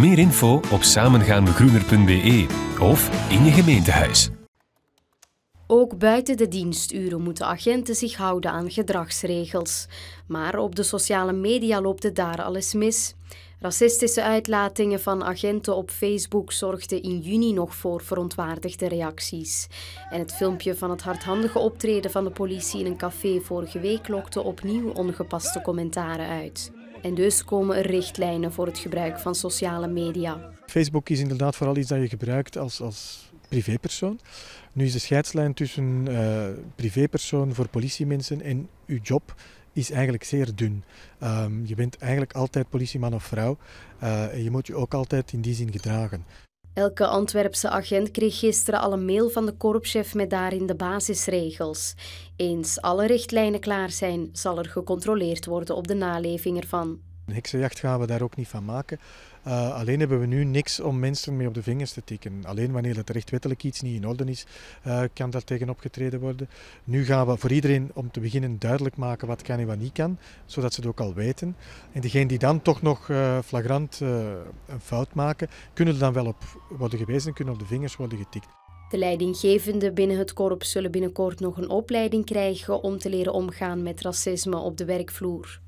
Meer info op samengaandegroener.be of in je gemeentehuis. Ook buiten de diensturen moeten agenten zich houden aan gedragsregels. Maar op de sociale media loopt het daar alles mis. Racistische uitlatingen van agenten op Facebook zorgden in juni nog voor verontwaardigde reacties. En het filmpje van het hardhandige optreden van de politie in een café vorige week lokte opnieuw ongepaste commentaren uit. En dus komen er richtlijnen voor het gebruik van sociale media. Facebook is inderdaad vooral iets dat je gebruikt als, als privépersoon. Nu is de scheidslijn tussen eh, privépersoon voor politiemensen en uw job is eigenlijk zeer dun. Ehm, je bent eigenlijk altijd politieman of vrouw eh, en je moet je ook altijd in die zin gedragen. Elke Antwerpse agent kreeg gisteren al een mail van de korpschef met daarin de basisregels. Eens alle richtlijnen klaar zijn, zal er gecontroleerd worden op de naleving ervan. Een heksenjacht gaan we daar ook niet van maken. Eh, alleen hebben we nu niks om mensen mee op de vingers te tikken. Alleen wanneer het rechtwettelijk iets niet in orde is, eh, kan daar tegen opgetreden worden. Nu gaan we voor iedereen om te beginnen duidelijk maken wat kan en wat niet kan, zodat ze het ook al weten. En degene die dan toch nog eh, flagrant een fout maken, kunnen er dan wel op worden gewezen, kunnen op de vingers worden getikt. De leidinggevenden binnen het korps zullen binnenkort nog een opleiding krijgen om te leren omgaan met racisme op de werkvloer.